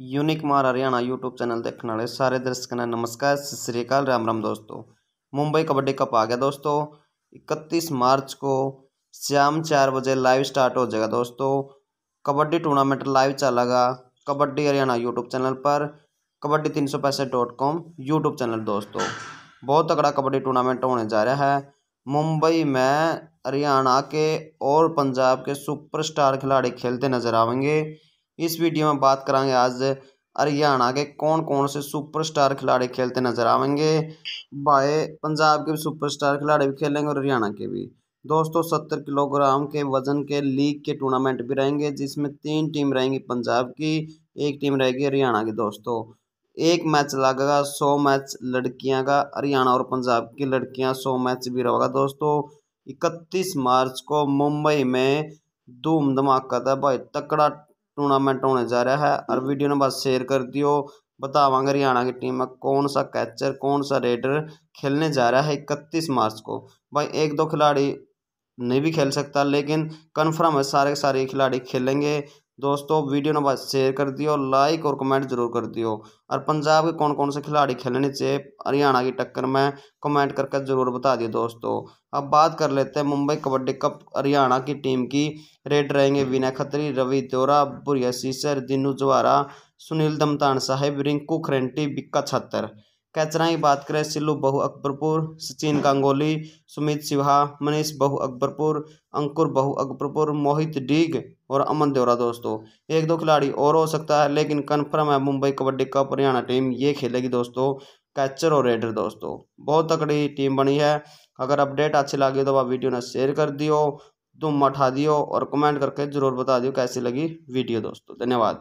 Unique मार Haryana YouTube channel देखने वाले सारे दर्शकों ने नमस्कार सत श्रीकाल राम राम दोस्तों मुंबई कबड्डी कप आ गया दोस्तों इकतीस मार्च को शाम चार बजे लाइव स्टार्ट हो जाएगा दोस्तों कबड्डी टूर्नामेंट लाइव चलेगा कबड्डी हरियाणा यूट्यूब चैनल पर कबड्डी तीन सौ पैंसठ डॉट कॉम यूट्यूब चैनल दोस्तों बहुत तगड़ा कबड्डी टूर्नामेंट होने जा रहा है मुंबई में हरियाणा के और पंजाब के सुपरस्टार खिलाड़ी खेलते नजर आवेंगे इस वीडियो में बात करेंगे आज हरियाणा के कौन कौन से सुपरस्टार खिलाड़ी खेलते नजर आवेंगे बाय पंजाब के भी सुपरस्टार खिलाड़ी भी खेलेंगे और हरियाणा के भी दोस्तों सत्तर किलोग्राम के वजन के लीग के टूर्नामेंट भी रहेंगे जिसमें तीन टीम रहेंगी पंजाब की एक टीम रहेगी हरियाणा की दोस्तों एक मैच लगेगा सौ मैच लड़कियां का हरियाणा और पंजाब की लड़कियां सौ मैच भी रहेगा दोस्तों इकतीस मार्च को मुंबई में धूम धमाका था भाई तकड़ा टूर्नामेंट होने जा रहा है और हम्म। वीडियो ने बस शेयर कर दियो बतावा हरियाणा की टीम में कौन सा कैचर कौन सा रेडर खेलने जा रहा है इकतीस मार्च को भाई एक दो खिलाड़ी नहीं भी खेल सकता लेकिन कन्फर्म है सारे के सारे खिलाड़ी खेलेंगे दोस्तों वीडियो ने बस शेयर कर दियो लाइक और कमेंट जरूर कर दियो और पंजाब के कौन कौन से खिलाड़ी खेलने चाहिए हरियाणा की टक्कर में कमेंट करके जरूर बता दिए दोस्तों अब बात कर लेते हैं मुंबई कबड्डी कप हरियाणा की टीम की रेड रहेंगे विनय खत्री रवि द्योरा बुरिया सीसर दिनू जवारा सुनील दमतान साहिब रिंकू खरेंटी बिक्का छत्तर कैचरा की बात करें सिल्लू बहु अकबरपुर सचिन गांगोली सुमित सिवा मनीष बहु अकबरपुर अंकुर बहु अकबरपुर मोहित डीग और अमन देवरा दोस्तों एक दो खिलाड़ी और हो सकता है लेकिन कन्फर्म है मुंबई कबड्डी कप हरियाणा टीम ये खेलेगी दोस्तों कैचर और रेडर दोस्तों बहुत तकड़ी टीम बनी है अगर अपडेट अच्छी लगी तो आप वीडियो ने शेयर कर दियो दुम उठा दियो और कमेंट करके जरूर बता दियो कैसी लगी वीडियो दोस्तों धन्यवाद